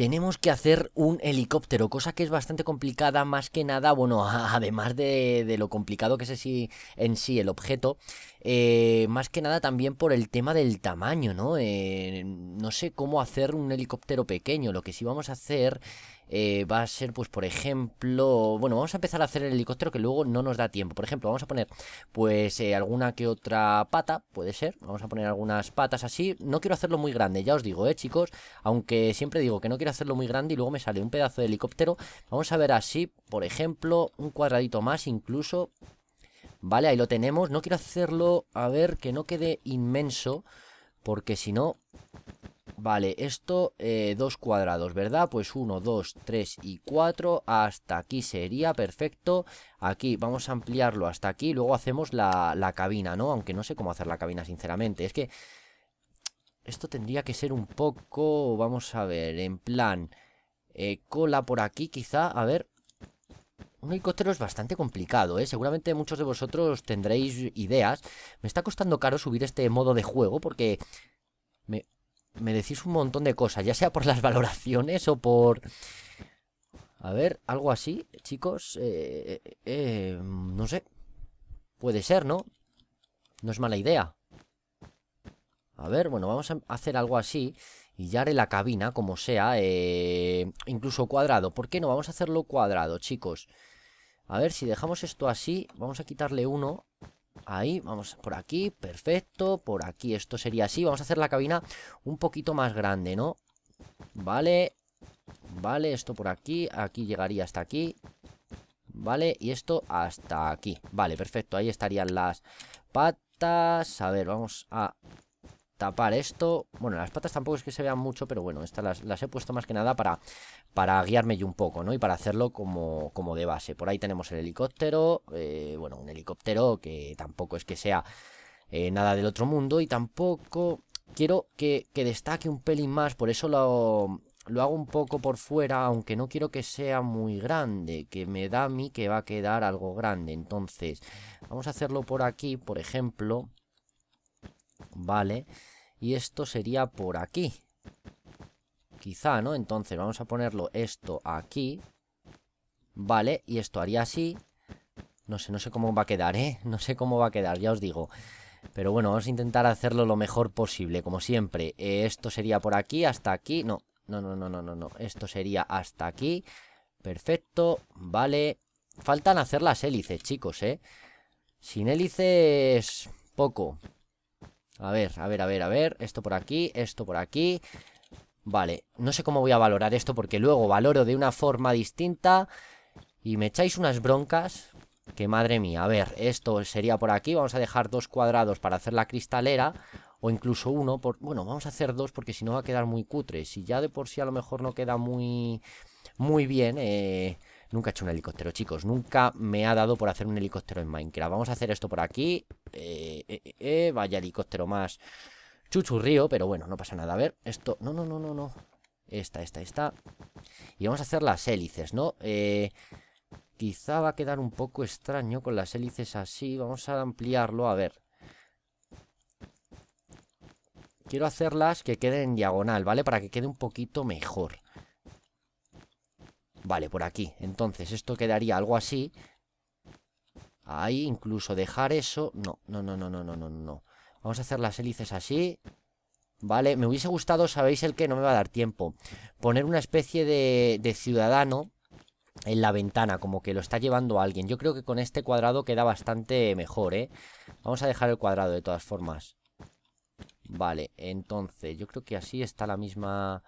tenemos que hacer un helicóptero, cosa que es bastante complicada más que nada, bueno, además de, lo complicado que es en sí el objeto, eh, más que nada también por el tema del tamaño, ¿no? Eh, no sé cómo hacer un helicóptero pequeño, lo que sí vamos a hacer eh, va a ser, pues, por ejemplo, bueno, vamos a empezar a hacer el helicóptero que luego no nos da tiempo. Por ejemplo, vamos a poner, pues, alguna que otra pata, puede ser. Vamos a poner algunas patas así. No quiero hacerlo muy grande, ya os digo, eh, chicos. Aunque siempre digo que no quiero hacerlo muy grande y luego me sale un pedazo de helicóptero. Vamos a ver así, por ejemplo, un cuadradito más incluso. Vale, ahí lo tenemos. No quiero hacerlo, a ver, que no quede inmenso, porque si no... Vale, esto, eh, dos cuadrados, ¿verdad? Pues uno, dos, tres y cuatro, hasta aquí sería, perfecto. Aquí, vamos a ampliarlo hasta aquí, luego hacemos la, la cabina, ¿no? Aunque no sé cómo hacer la cabina, sinceramente. Es que esto tendría que ser un poco... Vamos a ver, en plan... Eh, cola por aquí, quizá. A ver... Un helicóptero es bastante complicado, ¿eh? Seguramente muchos de vosotros tendréis ideas. Me está costando caro subir este modo de juego porque... Me, me decís un montón de cosas, ya sea por las valoraciones o por... A ver, algo así, chicos. Eh, eh, no sé. Puede ser, ¿no? No es mala idea. A ver, bueno, vamos a hacer algo así y ya haré la cabina, como sea, eh, incluso cuadrado. ¿Por qué no? Vamos a hacerlo cuadrado, chicos. A ver, si dejamos esto así, vamos a quitarle uno. Ahí, vamos por aquí, perfecto, por aquí, esto sería así. Vamos a hacer la cabina un poquito más grande, ¿no? Vale, vale, esto por aquí, aquí llegaría hasta aquí. Vale, y esto hasta aquí. Vale, perfecto, ahí estarían las patas. A ver, vamos a tapar esto. Bueno, las patas tampoco es que se vean mucho, pero bueno, estas las, he puesto más que nada para, para guiarme yo un poco, ¿no? Y para hacerlo como, como de base. Por ahí tenemos el helicóptero, eh, bueno, un helicóptero que tampoco es que sea eh, nada del otro mundo y tampoco quiero que, destaque un pelín más, por eso lo, lo hago un poco por fuera, aunque no quiero que sea muy grande, que me da a mí que va a quedar algo grande. Entonces, vamos a hacerlo por aquí, por ejemplo, Vale. Y esto sería por aquí. Quizá, ¿no? Entonces vamos a ponerlo esto aquí. Vale, y esto haría así. No sé, no sé cómo va a quedar, ¿eh? No sé cómo va a quedar, ya os digo. Pero bueno, vamos a intentar hacerlo lo mejor posible, como siempre. Eh, esto sería por aquí, hasta aquí. No, no, no, no, no, no, no. Esto sería hasta aquí. Perfecto, vale. Faltan hacer las hélices, chicos, ¿eh? Sin hélices, poco. A ver, a ver, a ver, a ver. Esto por aquí, esto por aquí. Vale, no sé cómo voy a valorar esto porque luego valoro de una forma distinta y me echáis unas broncas. Que madre mía, a ver, esto sería por aquí. Vamos a dejar dos cuadrados para hacer la cristalera o incluso uno. Bueno, vamos a hacer dos porque si no va a quedar muy cutre. Si ya de por sí a lo mejor no queda muy, muy bien... Eh Nunca he hecho un helicóptero, chicos Nunca me ha dado por hacer un helicóptero en Minecraft Vamos a hacer esto por aquí eh eh, eh, eh, Vaya helicóptero más chuchurrío Pero bueno, no pasa nada A ver, esto... No, no, no, no, no Esta, esta, esta Y vamos a hacer las hélices, ¿no? Eh, quizá va a quedar un poco extraño con las hélices así Vamos a ampliarlo, a ver Quiero hacerlas que queden en diagonal, ¿vale? Para que quede un poquito mejor Vale, por aquí. Entonces, esto quedaría algo así. Ahí, incluso dejar eso. No, no, no, no, no, no, no, no. Vamos a hacer las hélices así. Vale, me hubiese gustado, sabéis el que no me va a dar tiempo. Poner una especie de, ciudadano en la ventana, como que lo está llevando alguien. Yo creo que con este cuadrado queda bastante mejor, ¿eh? Vamos a dejar el cuadrado de todas formas. Vale, entonces, yo creo que así está la misma...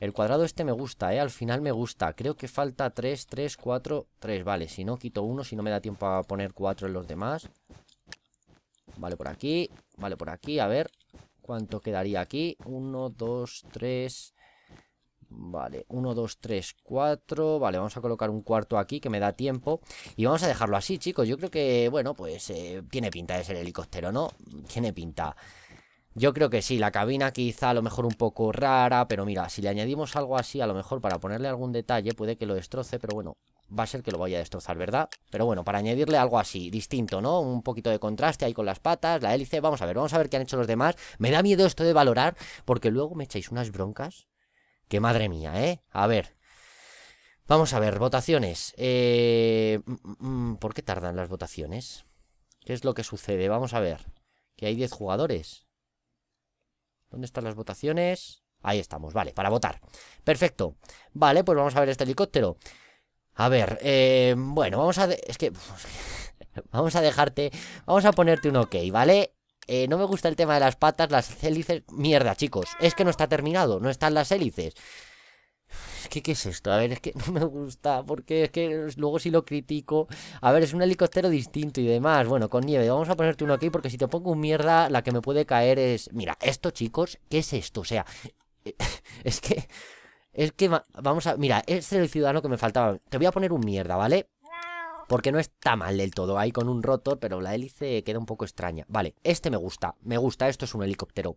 El cuadrado este me gusta, ¿eh? Al final me gusta. Creo que falta 3, 3, 4, 3. Vale, si no, quito uno, si no me da tiempo a poner 4 en los demás. Vale, por aquí. Vale, por aquí. A ver, ¿cuánto quedaría aquí? 1, 2, 3... Vale, 1, 2, 3, 4 Vale, vamos a colocar un cuarto aquí que me da tiempo Y vamos a dejarlo así, chicos Yo creo que, bueno, pues eh, tiene pinta de ser helicóptero, ¿no? Tiene pinta yo creo que sí, la cabina quizá a lo mejor un poco rara, pero mira, si le añadimos algo así, a lo mejor para ponerle algún detalle, puede que lo destroce, pero bueno, va a ser que lo vaya a destrozar, ¿verdad? Pero bueno, para añadirle algo así, distinto, ¿no? Un poquito de contraste ahí con las patas, la hélice, vamos a ver, vamos a ver qué han hecho los demás. Me da miedo esto de valorar, porque luego me echáis unas broncas. Que madre mía, ¿eh? A ver, Vamos a ver, votaciones. Eh, mm, mm, mm, ¿Por qué tardan las votaciones? ¿Qué es lo que sucede? Vamos a ver. Que hay 10 jugadores. ¿Dónde están las votaciones? Ahí estamos, vale, para votar. Perfecto. Vale, pues vamos a ver este helicóptero. A ver, eh, bueno, vamos a... Es que... vamos a dejarte... Vamos a ponerte un ok, ¿vale? Eh, no me gusta el tema de las patas, las hélices... Mierda, chicos. Es que no está terminado, no están las hélices. ¿Qué, es esto? A ver, es que no me gusta, porque es que luego si lo critico... A ver, es un helicóptero distinto y demás. Bueno, con nieve, vamos a ponerte uno aquí, porque si te pongo un mierda, la que me puede caer es... Mira, esto, chicos, ¿qué es esto? O sea, es que... Es que vamos a... Mira, este es el ciudadano que me faltaba. Te voy a poner un mierda, ¿vale? Porque no está mal del todo. Ahí con un rotor, pero la hélice queda un poco extraña. Vale, este me gusta. Me gusta. Esto es un helicóptero.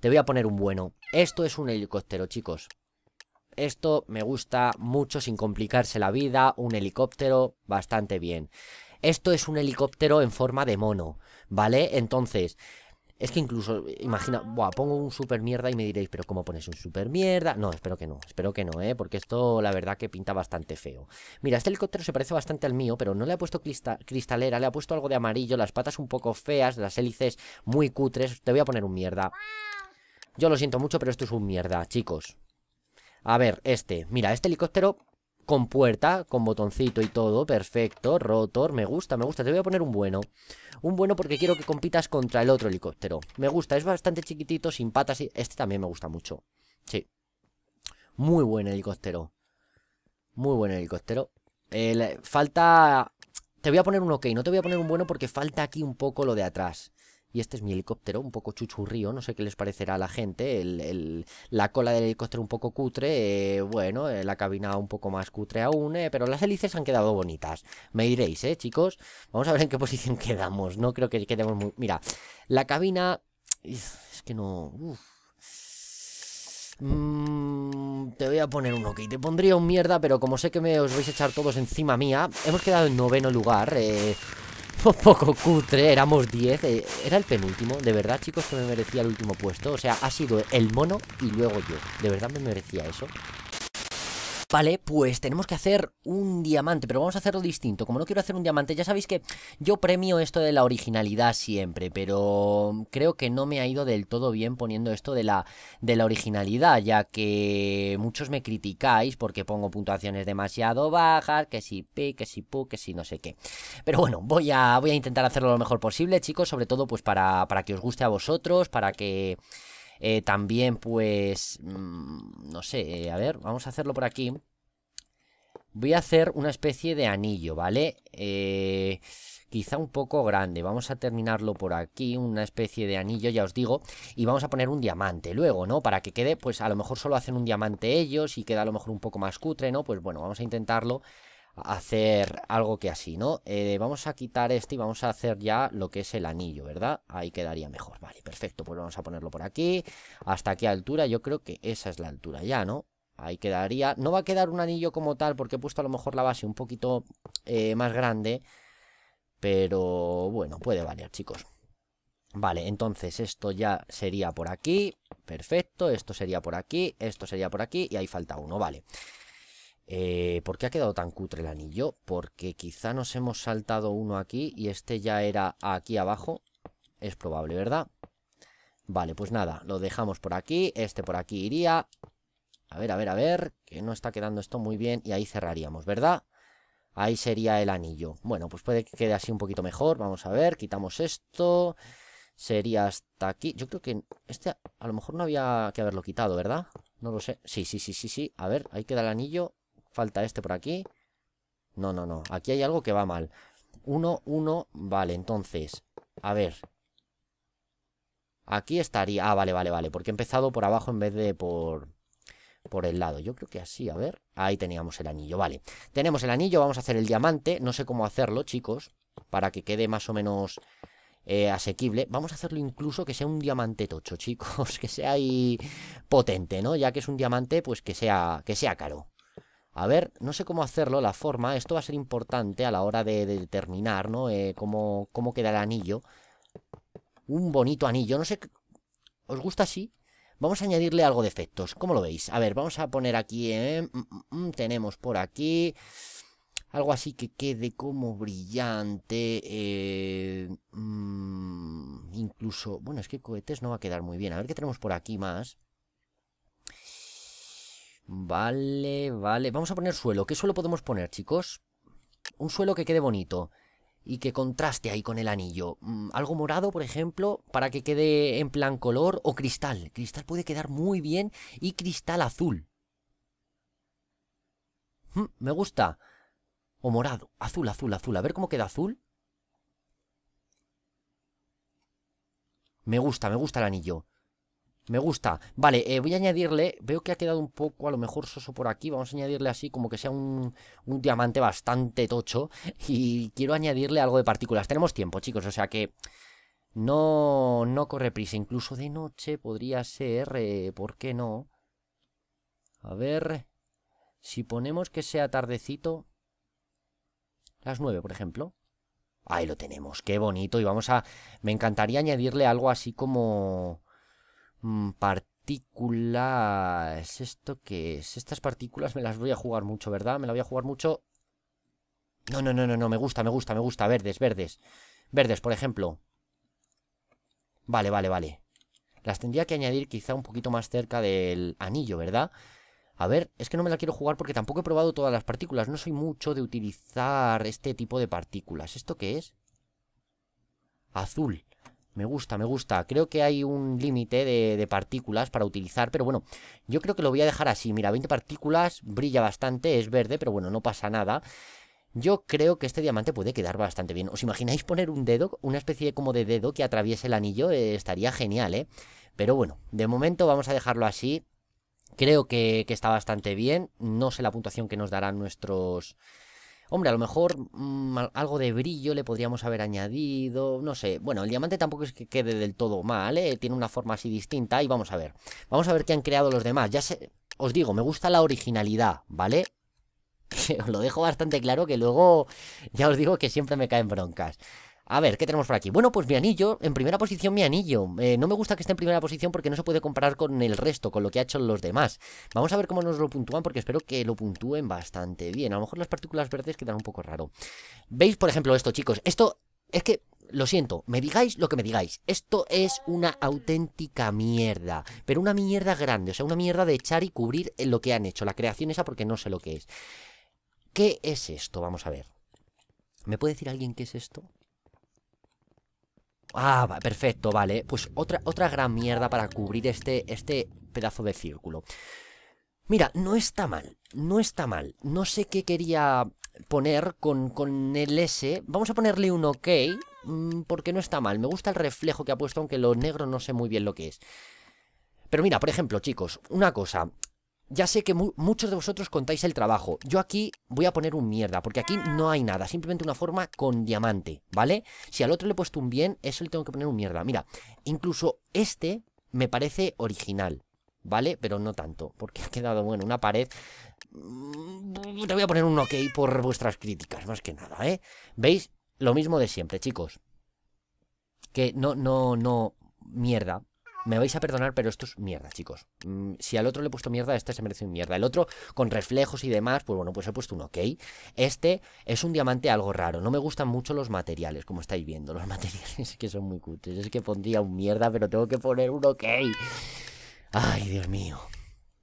Te voy a poner un bueno. Esto es un helicóptero, chicos. Esto me gusta mucho sin complicarse la vida, un helicóptero, bastante bien. Esto es un helicóptero en forma de mono, ¿vale? Entonces, es que incluso, imagina, pongo un super mierda y me diréis, pero ¿cómo pones un super mierda? No, espero que no, espero que no, ¿eh? Porque esto la verdad que pinta bastante feo. Mira, este helicóptero se parece bastante al mío, pero no le ha puesto cristalera, le ha puesto algo de amarillo, las patas un poco feas, las hélices muy cutres. Te voy a poner un mierda. Yo lo siento mucho, pero esto es un mierda, chicos. A ver, este. Mira, este helicóptero con puerta, con botoncito y todo, perfecto, rotor, me gusta, me gusta, te voy a poner un bueno. Un bueno porque quiero que compitas contra el otro helicóptero. Me gusta, es bastante chiquitito, sin patas y este también me gusta mucho. Sí. Muy buen helicóptero. Muy buen helicóptero. falta... Te voy a poner un ok, no te voy a poner un bueno porque falta aquí un poco lo de atrás. Y este es mi helicóptero, un poco chuchurrío, no sé qué les parecerá a la gente. El, la cola del helicóptero un poco cutre, eh, bueno, eh, la cabina un poco más cutre aún, eh, pero las hélices han quedado bonitas. Me diréis, ¿eh, chicos? Vamos a ver en qué posición quedamos. No creo que quedemos muy... Mira, la cabina... Es que no... Mm, te voy a poner un ok. Te pondría un mierda, pero como sé que me os vais a echar todos encima mía, hemos quedado en noveno lugar. Eh, poco cutre, éramos 10 eh, Era el penúltimo, de verdad chicos que me merecía el último puesto O sea, ha sido el mono y luego yo De verdad me merecía eso Vale, pues tenemos que hacer un diamante, pero vamos a hacerlo distinto. Como no quiero hacer un diamante, ya sabéis que yo premio esto de la originalidad siempre, pero creo que no me ha ido del todo bien poniendo esto de la, de la originalidad, ya que muchos me criticáis porque pongo puntuaciones demasiado bajas, que si P, que si Pu, que si no sé qué. Pero bueno, voy a, voy a intentar hacerlo lo mejor posible, chicos, sobre todo pues para, para que os guste a vosotros, para que... Eh, también, pues, mm, no sé, eh, a ver, vamos a hacerlo por aquí. Voy a hacer una especie de anillo, ¿vale? Eh, quizá un poco grande. Vamos a terminarlo por aquí, una especie de anillo, ya os digo. Y vamos a poner un diamante luego, ¿no? Para que quede, pues a lo mejor solo hacen un diamante ellos y queda a lo mejor un poco más cutre, ¿no? Pues bueno, vamos a intentarlo hacer algo que así, ¿no? Eh, vamos a quitar este y vamos a hacer ya lo que es el anillo, ¿verdad? Ahí quedaría mejor, vale, perfecto, pues vamos a ponerlo por aquí, hasta qué altura, yo creo que esa es la altura ya, ¿no? Ahí quedaría, no va a quedar un anillo como tal porque he puesto a lo mejor la base un poquito eh, más grande, pero bueno, puede valer, chicos. Vale, entonces esto ya sería por aquí, perfecto, esto sería por aquí, esto sería por aquí y ahí falta uno, Vale. Eh, ¿Por qué ha quedado tan cutre el anillo? Porque quizá nos hemos saltado uno aquí y este ya era aquí abajo. Es probable, ¿verdad? Vale, pues nada, lo dejamos por aquí. Este por aquí iría. A ver, a ver, a ver, que no está quedando esto muy bien. Y ahí cerraríamos, ¿verdad? Ahí sería el anillo. Bueno, pues puede que quede así un poquito mejor. Vamos a ver, quitamos esto. Sería hasta aquí. Yo creo que este a lo mejor no había que haberlo quitado, ¿verdad? No lo sé. Sí, sí, sí, sí, sí. A ver, ahí queda el anillo. Falta este por aquí. No, no, no. Aquí hay algo que va mal. Uno, uno, Vale, entonces. A ver. Aquí estaría... Ah, vale, vale, vale. Porque he empezado por abajo en vez de por... Por el lado. Yo creo que así, a ver. Ahí teníamos el anillo, vale. Tenemos el anillo, vamos a hacer el diamante. No sé cómo hacerlo, chicos. Para que quede más o menos... Eh, asequible. Vamos a hacerlo incluso que sea un diamante tocho, chicos. Que sea ahí potente, ¿no? Ya que es un diamante, pues que sea, que sea caro. A ver, no sé cómo hacerlo, la forma. Esto va a ser importante a la hora de, determinar, ¿no? Eh, cómo, queda el anillo. Un bonito anillo. No sé... ¿Os gusta así? Vamos a añadirle algo de efectos. ¿Cómo lo veis? A ver, vamos a poner aquí... ¿eh? Mm, mm, mm, tenemos por aquí... Algo así que quede como brillante. Eh, incluso... Bueno, es que cohetes no va a quedar muy bien. A ver qué tenemos por aquí más. Vale, vale. Vamos a poner suelo. ¿Qué suelo podemos poner, chicos? Un suelo que quede bonito y que contraste ahí con el anillo. Mm, algo morado, por ejemplo, para que quede en plan color o cristal. Cristal puede quedar muy bien y cristal azul. Mm, me gusta. O morado. Azul, azul, azul. A ver cómo queda azul. Me gusta, me gusta el anillo. Me gusta. Vale, eh, voy a añadirle... Veo que ha quedado un poco, a lo mejor, soso por aquí. Vamos a añadirle así como que sea un, diamante bastante tocho. Y quiero añadirle algo de partículas. Tenemos tiempo, chicos. O sea que... No, no corre prisa. Incluso de noche podría ser... Eh, ¿Por qué no? A ver... Si ponemos que sea tardecito... Las nueve, por ejemplo. Ahí lo tenemos. Qué bonito. Y vamos a... Me encantaría añadirle algo así como Mm, partículas. ¿Esto qué es? Estas partículas me las voy a jugar mucho, ¿verdad? Me las voy a jugar mucho. No, no, no, no, no. Me gusta, me gusta, me gusta. Verdes, verdes. Verdes, por ejemplo. Vale, vale, vale. Las tendría que añadir quizá un poquito más cerca del anillo, ¿verdad? A ver, es que no me la quiero jugar porque tampoco he probado todas las partículas. No soy mucho de utilizar este tipo de partículas. ¿Esto qué es? Azul. Me gusta, me gusta. Creo que hay un límite de, partículas para utilizar, pero bueno, yo creo que lo voy a dejar así. Mira, 20 partículas, brilla bastante, es verde, pero bueno, no pasa nada. Yo creo que este diamante puede quedar bastante bien. ¿Os imagináis poner un dedo, una especie como de dedo que atraviese el anillo? Eh, estaría genial, ¿eh? Pero bueno, de momento vamos a dejarlo así. Creo que está bastante bien. No sé la puntuación que nos darán nuestros Hombre, a lo mejor mm, algo de brillo le podríamos haber añadido, no sé. Bueno, el diamante tampoco es que quede del todo mal, ¿eh? Tiene una forma así distinta y vamos a ver. Vamos a ver qué han creado los demás. Ya sé, os digo, me gusta la originalidad, ¿vale? os lo dejo bastante claro que luego ya os digo que siempre me caen broncas. A ver, ¿qué tenemos por aquí? Bueno, pues mi anillo, en primera posición mi anillo. Eh, no me gusta que esté en primera posición porque no se puede comparar con el resto, con lo que ha hecho los demás. Vamos a ver cómo nos lo puntúan porque espero que lo puntúen bastante bien. A lo mejor las partículas verdes quedan un poco raro. ¿Veis, por ejemplo, esto, chicos? Esto es que lo siento, me digáis lo que me digáis. Esto es una auténtica mierda. Pero una mierda grande, o sea, una mierda de echar y cubrir lo que han hecho. La creación esa porque no sé lo que es. ¿Qué es esto? Vamos a ver. ¿Me puede decir alguien qué es esto? Ah, perfecto, vale. Pues otra, otra gran mierda para cubrir este, este pedazo de círculo. Mira, no está mal, no está mal. No sé qué quería poner con, con el S. Vamos a ponerle un OK, mm, porque no está mal. Me gusta el reflejo que ha puesto, aunque lo negro no sé muy bien lo que es. Pero mira, por ejemplo, chicos, una cosa. Ya sé que muchos de vosotros contáis el trabajo. Yo aquí voy a poner un mierda, porque aquí no hay nada. Simplemente una forma con diamante, ¿vale? Si al otro le he puesto un bien, eso le tengo que poner un mierda. Mira, incluso este me parece original, ¿vale? Pero no tanto, porque ha quedado, bueno, una pared... Mm, te voy a poner un ok por vuestras críticas, más que nada, ¿eh? ¿Veis? Lo mismo de siempre, chicos. Que no, no, no... Mierda, me vais a perdonar, pero esto es mierda, chicos. Mm, si al otro le he puesto mierda, este se merece un mierda. El otro, con reflejos y demás, pues bueno, pues he puesto un ok. Este es un diamante algo raro. No me gustan mucho los materiales, como estáis viendo. Los materiales que son muy cutes. Es que pondría un mierda, pero tengo que poner un ok. Ay, Dios mío.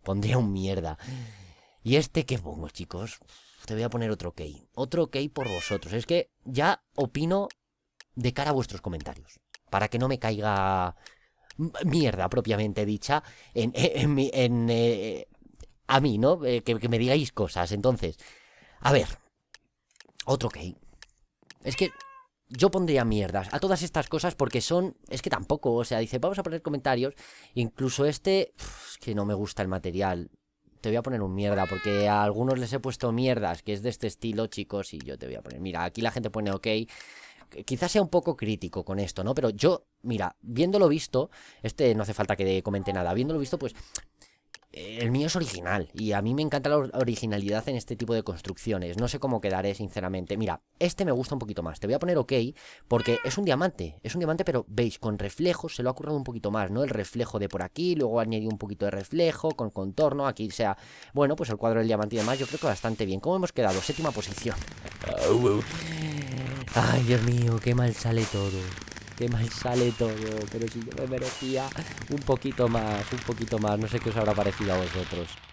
Pondría un mierda. ¿Y este qué pongo, chicos? Te voy a poner otro ok. Otro ok por vosotros. Es que ya opino de cara a vuestros comentarios. Para que no me caiga mierda propiamente dicha en, en, en, eh, a mí, ¿no? Eh, que, me digáis cosas. Entonces, a ver, otro que es que yo pondría mierdas a todas estas cosas porque son, es que tampoco, o sea, dice, vamos a poner comentarios, incluso este, es que no me gusta el material. Te voy a poner un mierda, porque a algunos les he puesto mierdas, que es de este estilo, chicos, y yo te voy a poner. Mira, aquí la gente pone ok, quizás sea un poco crítico con esto, ¿no? Pero yo, mira, viéndolo visto, este no hace falta que comente nada, viéndolo visto, pues eh, el mío es original y a mí me encanta la originalidad en este tipo de construcciones. No sé cómo quedaré, sinceramente. Mira, este me gusta un poquito más. Te voy a poner ok porque es un diamante. Es un diamante, pero veis, con reflejos se lo ha currado un poquito más, ¿no? El reflejo de por aquí, luego añadido un poquito de reflejo con contorno. Aquí sea, bueno, pues el cuadro del diamante y demás. Yo creo que bastante bien. ¿Cómo hemos quedado? Séptima posición. Ah, uh, uh. Ay, Dios mío, qué mal sale todo. Qué mal sale todo. Pero si yo me merecía un poquito más, un poquito más. No sé qué os habrá parecido a vosotros.